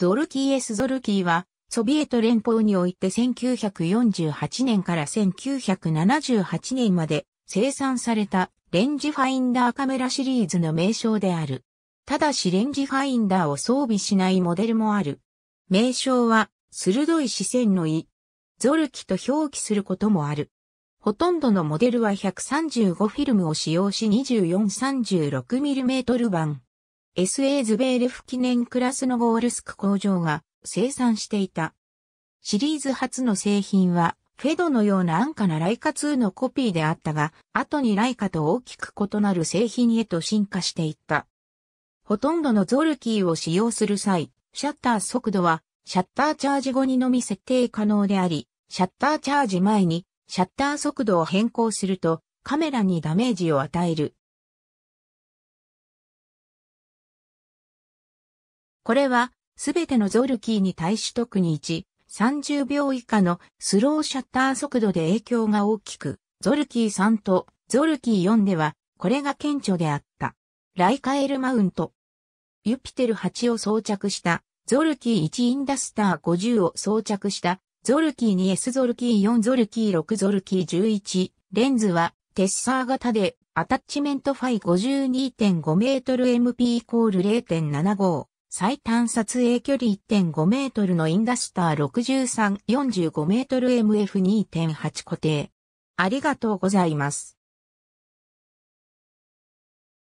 ゾルキー・エス・ゾルキーは、ソビエト連邦において1948年から1978年まで生産されたレンジファインダーカメラシリーズの名称である。ただしレンジファインダーを装備しないモデルもある。名称は、鋭い視線の意、ゾルキと表記することもある。ほとんどのモデルは135フィルムを使用し 2436mm 版。SA ズベーレフ記念クラスのゴールスク工場が生産していた。シリーズ初の製品は、フェドのような安価なライカ2のコピーであったが、後にライカと大きく異なる製品へと進化していった。ほとんどのゾルキーを使用する際、シャッター速度は、シャッターチャージ後にのみ設定可能であり、シャッターチャージ前に、シャッター速度を変更すると、カメラにダメージを与えるこれは、すべてのゾルキーに対し特に1、30秒以下のスローシャッター速度で影響が大きく、ゾルキー3とゾルキー4では、これが顕著であった。ライカエルマウント。ユピテル8を装着した、ゾルキー1インダスター50を装着した、ゾルキー 2S ゾルキー4ゾルキー6ゾルキー11、レンズは、テッサー型で、アタッチメントファイ52.5メートル MP イコール0.75。最短撮影距離1.5メートルのインダスター6345メートル MF2.8 固定。ありがとうございます。